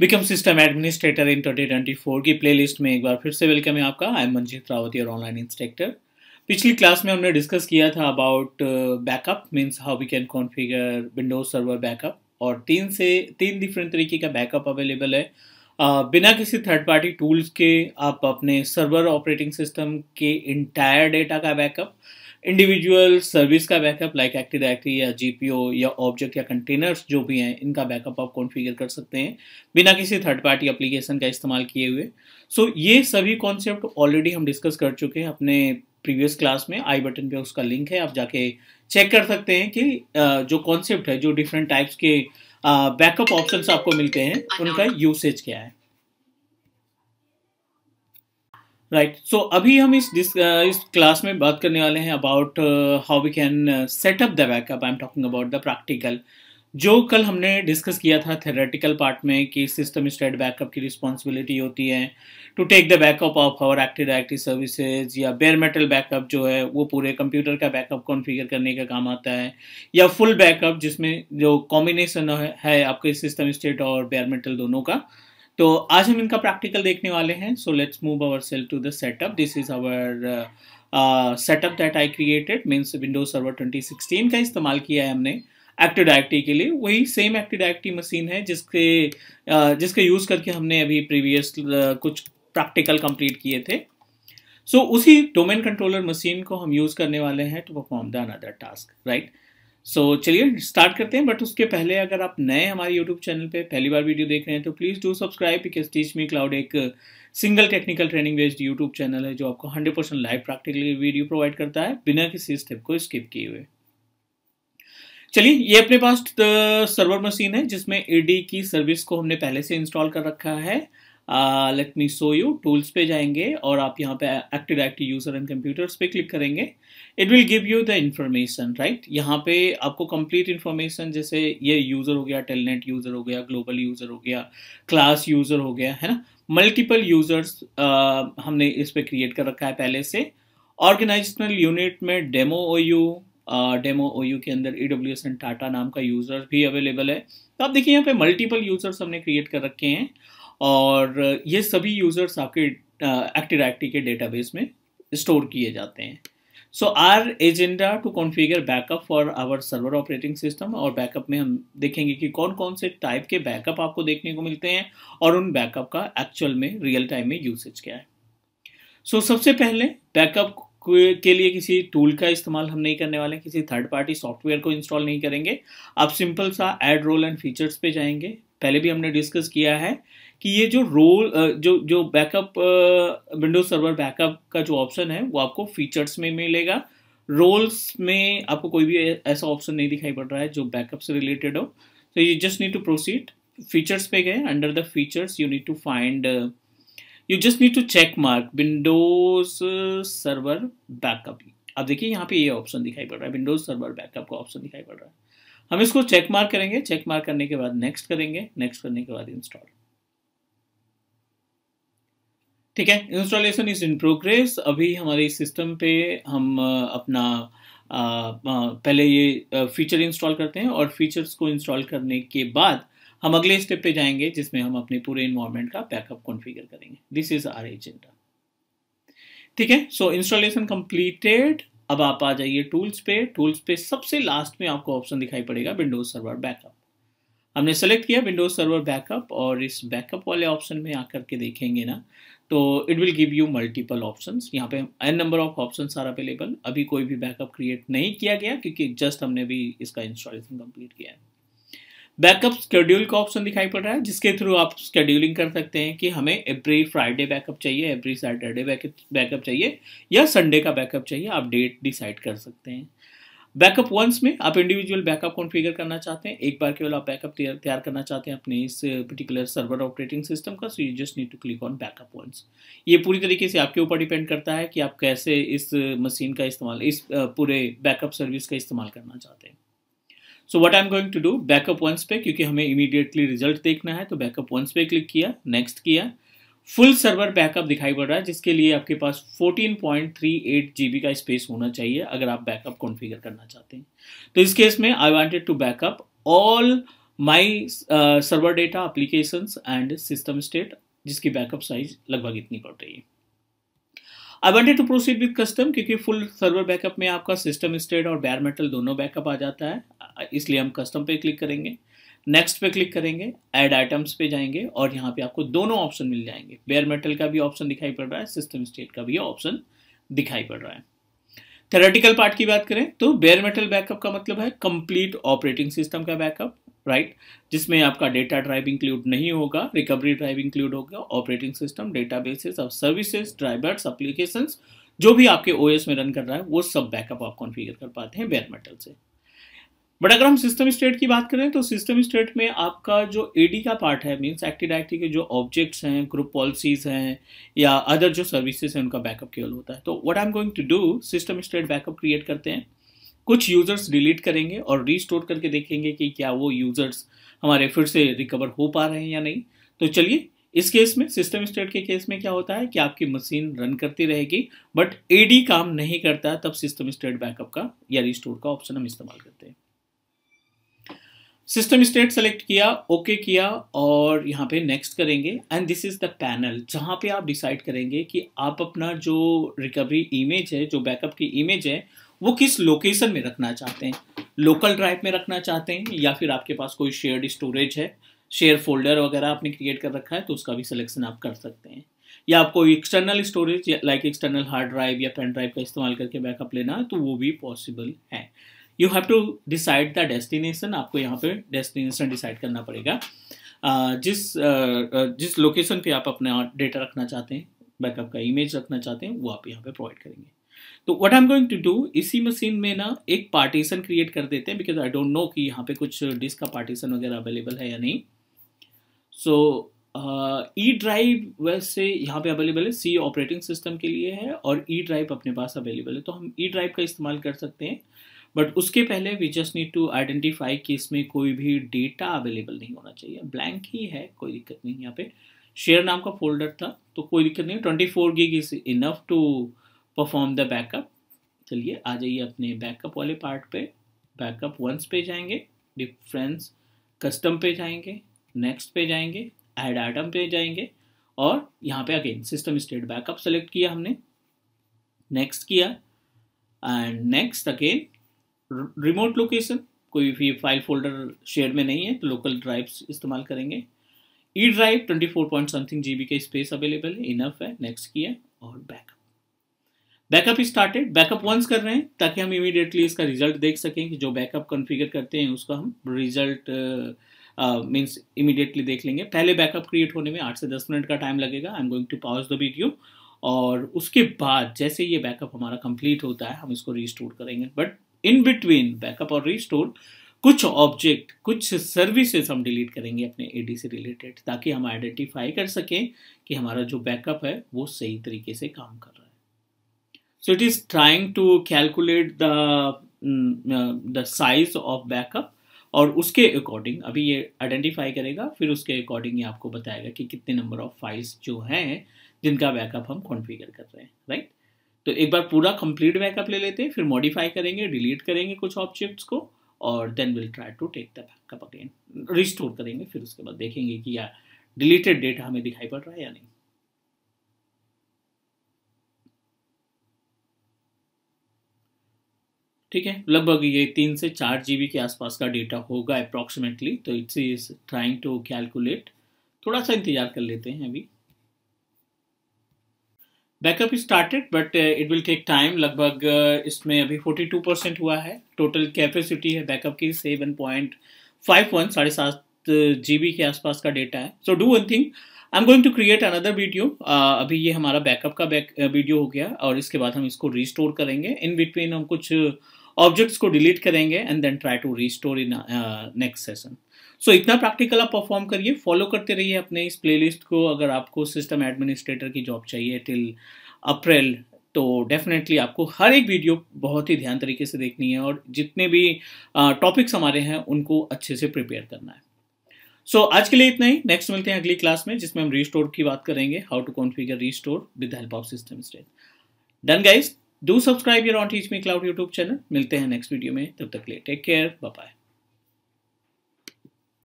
Become system administrator इन 2024 की playlist में एक बार फिर से वेलकम है आपका आई एम मंजीत रावत और ऑनलाइन इंस्ट्रक्टर पिछली क्लास में हमने डिस्कस किया था about backup means how we can configure Windows server backup और तीन से तीन डिफरेंट तरीके का बैकअप अवेलेबल है uh, बिना किसी थर्ड पार्टी टूल्स के आप अपने सर्वर ऑपरेटिंग सिस्टम के इंटायर डेटा का बैकअप इंडिविजुअल सर्विस का बैकअप लाइक एक्टिव डायरेक्टरी या जीपीओ या ऑब्जेक्ट या कंटेनर्स जो भी हैं इनका बैकअप आप कॉन्फ़िगर कर सकते हैं बिना किसी थर्ड पार्टी एप्लीकेशन का इस्तेमाल किए हुए सो so, ये सभी कॉन्सेप्ट ऑलरेडी हम डिस्कस कर चुके हैं अपने प्रीवियस क्लास में आई बटन पे उसका लिंक है आप जाके चेक कर सकते हैं कि जो कॉन्सेप्ट है जो डिफरेंट टाइप्स के बैकअप ऑप्शंस आपको मिलते हैं उनका यूसेज क्या है राइट सो अभी हम इस uh, इस क्लास में बात करने वाले हैं about how we can setup the backup I am talking about the practical जो कल हमने डिस्कस किया था थेरेटिकल पार्ट में कि सिस्टम स्टेट बैकअप की रिस्पॉन्सिबिलिटी होती है to take the backup of our active directive services या बेयर मेटल बैकअप जो है वो पूरे कंप्यूटर का बैकअप कॉन्फ़िगर करने का काम आता है या फुल बैकअप जिसमें जो कॉम्बिनेशन है आपके सिस्टम स्टेट और बेयर मेटल दोनों का तो आज हम इनका प्रैक्टिकल देखने वाले हैं so let's move our self to the setup this is our setup that I created means Windows server 2016 का इस्तेमाल किया है हमने एक्टिव डायरेक्टरी के लिए वही सेम एक्टिव डायरेक्टरी मशीन है जिसके uh, जिसके यूज़ करके हमने अभी प्रीवियस uh, कुछ प्रैक्टिकल कंप्लीट किए थे सो so, उसी डोमेन कंट्रोलर मशीन को हम यूज़ करने वाले हैं to perform the another task right so so, चलिए स्टार्ट करते हैं बट उसके पहले अगर आप नए हमारे यूट्यूब चैनल पे पहली बार वीडियो देख रहे हैं तो please do subscribe because teach me cloud एक single technical training based YouTube channel है जो आपको 100 percent live practically video provide करता है बिना किसी स्टेप को स्किप किए हुए चलिए ये अपने पास सर्वर मशीन है जिसमें ईडी की सर्विस को हमने पहले से इंस्टॉल कर रखा है let me show you tools पे जाएंगे और आप यहाँ पे active active user and computers पे क्लिक करेंगे it will give you the information right यहाँ पे आपको कंप्लीट इन्फॉर्मेशन जैसे ये यूज़र हो गया टेलनेट यूज़र हो गया ग्लोबल यूज़र हो गया क्लास यूज़र हो गया है ना मल्टीपल यूज़र्स हमने इस पर क्रिएट कर रखा है पहले से ऑर्गेनाइजेशनल यूनिट में demo O U demo O U के अंदर E W S and Tata नाम का यूज़र भी अवेलेबल है तो आप देखिए यहाँ पे मल्टीपल यूज़र्स हमने क्रिएट कर रखे हैं और ये सभी यूज़र्स आपके एक्टिव एक्टिव के डेटाबेस में स्टोर किए जाते हैं so our agenda to configure backup for our server operating system और बैकअप में हम देखेंगे कि कौन कौन से टाइप के बैकअप आपको देखने को मिलते हैं और उन बैकअप का एक्चुअल में रियल टाइम में यूसेज क्या है सो so, सबसे पहले बैकअप के लिए किसी टूल का इस्तेमाल हम नहीं करने वाले किसी थर्ड पार्टी सॉफ्टवेयर को इंस्टॉल नहीं करेंगे आप सिंपल सा एड रोल एंड फीचर्स पे जाएंगे पहले भी हमने डिस्कस किया है कि ये जो रोल जो जो बैकअप विंडोज सर्वर बैकअप का जो ऑप्शन है वो आपको फीचर्स में मिलेगा रोल्स में आपको कोई भी ऐसा ऑप्शन नहीं दिखाई पड़ रहा है जो बैकअप से रिलेटेड हो तो you just need to proceed features पे गए under the features you need to find you just need to check mark Windows server backup अब देखिए यहाँ पे ये ऑप्शन दिखाई पड़ रहा है विंडोज सर्वर बैकअप का ऑप्शन दिखाई पड़ रहा है हम इसको चेक मार्क करेंगे चेक मार्क करने के बाद नेक्स्ट करेंगे नेक्स्ट करने के बाद इंस्टॉल ठीक है इंस्टॉलेशन इज इन प्रोग्रेस अभी हमारे सिस्टम पे हम अपना पहले ये फीचर इंस्टॉल करते हैं और फीचर्स को इंस्टॉल करने के बाद हम अगले स्टेप पे जाएंगे जिसमें हम अपने पूरे इन्वायरमेंट का बैकअप कॉन्फ़िगर करेंगे दिस इज आर एजेंडा ठीक है सो इंस्टॉलेशन कंप्लीटेड अब आप आ जाइए टूल्स पे टूल्स पे सबसे लास्ट में आपको ऑप्शन दिखाई पड़ेगा विंडोज सर्वर बैकअप हमने सेलेक्ट किया विंडोज सर्वर बैकअप और इस बैकअप वाले ऑप्शन में आकर के देखेंगे ना तो it will give you multiple option यहाँ पे an number of option are available अभी कोई भी बैकअप क्रिएट नहीं किया गया क्योंकि जस्ट हमने भी इसका इंस्टॉलेशन कंप्लीट किया है बैकअप स्केड्यूल का ऑप्शन दिखाई पड़ रहा है जिसके थ्रू आप स्केड्यूलिंग कर सकते हैं कि हमें एवरी फ्राइडे बैकअप चाहिए एवरी सैटरडे बैकअप चाहिए या संडे का बैकअप चाहिए आप डेट डिसाइड कर सकते हैं बैकअप वंस में आप इंडिविजुअल बैकअप कॉन्फ़िगर करना चाहते हैं एक बार केवल आप बैकअप तैयार करना चाहते हैं अपने इस पर्टिकुलर सर्वर ऑपरेटिंग सिस्टम का so you just need to click on backup once ये पूरी तरीके से आपके ऊपर डिपेंड करता है कि आप कैसे इस मशीन का इस्तेमाल इस पूरे बैकअप सर्विस का इस्तेमाल करना चाहते हैं so what I am going to do backup once पे क्योंकि हमें इमीडिएटली रिजल्ट देखना है तो बैकअप वंस पे क्लिक किया नेक्स्ट किया फुल सर्वर बैकअप दिखाई पड़ रहा है जिसके लिए आपके पास 14.38 जीबी का स्पेस होना चाहिए अगर आप बैकअप कॉन्फ़िगर करना चाहते हैं तो इस केस में I wanted to backup all my server data applications and system state जिसकी बैकअप साइज लगभग इतनी पड़ रही है I wanted to proceed with custom क्योंकि फुल सर्वर बैकअप में आपका सिस्टम स्टेट और बैर मेटल दोनों बैकअप आ जाता है इसलिए हम कस्टम पे क्लिक करेंगे नेक्स्ट पे क्लिक करेंगे ऐड आइटम्स पे जाएंगे और यहाँ पे आपको दोनों ऑप्शन मिल जाएंगे बेयर मेटल का भी ऑप्शन दिखाई पड़ रहा है सिस्टम स्टेट का भी ऑप्शन दिखाई पड़ रहा है थेरेटिकल पार्ट की बात करें तो बेयर मेटल बैकअप का मतलब है कंप्लीट ऑपरेटिंग सिस्टम का बैकअप राइट right? जिसमें आपका डेटा ड्राइव इंक्लूड नहीं होगा रिकवरी ड्राइव इंक्लूड होगा ऑपरेटिंग सिस्टम डेटा बेसिस और सर्विसेज ड्राइवर्स अप्लीकेशन जो भी आपके ओएस में रन कर रहा है वो सब बैकअप आप कॉन्फ़िगर कर पाते हैं बेयर मेटल से बट अगर हम सिस्टम स्टेट की बात करें तो सिस्टम स्टेट में आपका जो एडी का पार्ट है मीन्स एक्टिव डायरेक्टरी के जो ऑब्जेक्ट्स हैं ग्रुप पॉलिसीज हैं या अदर जो सर्विसेज हैं उनका बैकअप केवल होता है तो what I am going to do system state backup create करते हैं कुछ यूजर्स डिलीट करेंगे और रीस्टोर करके देखेंगे कि क्या वो यूजर्स हमारे फिर से रिकवर हो पा रहे हैं या नहीं तो चलिए इस केस में सिस्टम स्टेट के केस में क्या होता है कि आपकी मशीन रन करती रहेगी बट एडी काम नहीं करता तब सिस्टम स्टेट बैकअप का या रिस्टोर का ऑप्शन हम इस्तेमाल करते हैं सिस्टम स्टेट सेलेक्ट किया ओके okay किया और यहाँ पे नेक्स्ट करेंगे and this is the panel जहाँ पे आप डिसाइड करेंगे कि आप अपना जो रिकवरी इमेज है जो बैकअप की इमेज है वो किस लोकेशन में रखना चाहते हैं लोकल ड्राइव में रखना चाहते हैं या फिर आपके पास कोई शेयर्ड स्टोरेज है शेयर फोल्डर वगैरह आपने क्रिएट कर रखा है तो उसका भी सिलेक्शन आप कर सकते हैं या आप कोई external storage like external hard drive या पेन ड्राइव का इस्तेमाल करके बैकअप लेना है तो वो भी पॉसिबल है you have to decide the destination आपको यहाँ पे डेस्टिनेशन डिसाइड करना पड़ेगा uh, जिस uh, जिस लोकेशन पे आप अपना डेटा रखना चाहते हैं बैकअप का इमेज रखना चाहते हैं वो आप यहाँ पे प्रोवाइड करेंगे तो what I am going to do इसी मशीन में ना एक पार्टीशन क्रिएट कर देते हैं बिकॉज आई डोंट नो कि यहाँ पे कुछ डिस्क का पार्टीशन वगैरह अवेलेबल है या नहीं सो ई ड्राइव वैसे यहाँ पे अवेलेबल है सी ऑपरेटिंग सिस्टम के लिए है और ई e ड्राइव अपने पास अवेलेबल है तो हम ई e ड्राइव का इस्तेमाल कर सकते हैं बट उसके पहले we just need to identify कि इसमें कोई भी डेटा अवेलेबल नहीं होना चाहिए ब्लैंक ही है कोई दिक्कत नहीं यहाँ पे शेयर नाम का फोल्डर था तो कोई दिक्कत नहीं twenty four gig is enough to perform the backup चलिए आ जाइए अपने बैकअप वाले पार्ट पे बैकअप वंस पे जाएंगे डिफ्रेंस कस्टम पे जाएंगे नेक्स्ट पे जाएंगे एड आइटम पे जाएंगे और यहाँ पे again system state backup select किया हमने नेक्स्ट किया and next again remote location कोई भी फाइल फोल्डर शेयर में नहीं है तो लोकल ड्राइव्स इस्तेमाल करेंगे E drive twenty four point something G B का स्पेस अवेलेबल है इनफ है नेक्स्ट किया और backup backup started backup once कर रहे हैं ताकि हम इमीडिएटली इसका रिजल्ट देख सकें कि जो बैकअप कॉन्फ़िगर करते हैं उसका हम रिजल्ट मीन्स इमीडिएटली देख लेंगे पहले बैकअप क्रिएट होने में आठ से दस मिनट का टाइम लगेगा I am going to pause the video और उसके बाद जैसे ये बैकअप हमारा कंप्लीट होता है हम इसको रिस्टोर करेंगे बट इन बिटवीन बैकअप और रिस्टोर कुछ ऑब्जेक्ट कुछ सर्विसेज हम डिलीट करेंगे अपने ए से रिलेटेड ताकि हम आइडेंटिफाई कर सकें कि हमारा जो बैकअप है वो सही तरीके से काम कर रहा है so it is trying to calculate the the size of backup और उसके अकॉर्डिंग अभी ये आइडेंटिफाई करेगा फिर उसके अकॉर्डिंग ये आपको बताएगा कि कितने नंबर ऑफ फाइल्स जो हैं जिनका बैकअप हम कॉन्फ़िगर कर रहे हैं राइट right? तो एक बार पूरा कंप्लीट बैकअप ले लेते हैं फिर मॉडिफाई करेंगे डिलीट करेंगे कुछ ऑब्जेक्ट्स को और then will try to take the backup again restore करेंगे फिर उसके बाद देखेंगे कि या डिलीटेड डेटा हमें दिखाई पड़ रहा है या नहीं ठीक है लगभग ये तीन से चार जीबी के आसपास का डेटा होगा अप्रोक्सीमेटली तो it's is trying to calculate थोड़ा सा इंतजार कर लेते हैं अभी backup started but it will take time लगभग uh, इसमें अभी 42 परसेंट हुआ है टोटल कैपेसिटी है बैकअप की सेवन पॉइंट फाइव वन साढ़े सात जी uh, बी के आसपास का डेटा है so do one thing I am going to create another video अभी ये हमारा बैकअप का बैक वीडियो uh, हो गया और इसके बाद हम इसको रिस्टोर करेंगे इन बिटवीन हम कुछ ऑब्जेक्ट्स को डिलीट करेंगे and then try to restore in next session so so, इतना प्रैक्टिकल आप परफॉर्म करिए फॉलो करते रहिए अपने इस प्लेलिस्ट को अगर आपको सिस्टम एडमिनिस्ट्रेटर की जॉब चाहिए टिल अप्रैल तो डेफिनेटली आपको हर एक वीडियो बहुत ही ध्यान तरीके से देखनी है और जितने भी टॉपिक्स हमारे हैं उनको अच्छे से प्रिपेयर करना है सो so, आज के लिए इतना ही नेक्स्ट मिलते हैं अगली क्लास में जिसमें हम रीस्टोर की बात करेंगे how to configure restore with help of system state done guys do subscribe your on teach me cloud YouTube channel मिलते हैं नेक्स्ट वीडियो में तब तक लिए टेक केयर बाय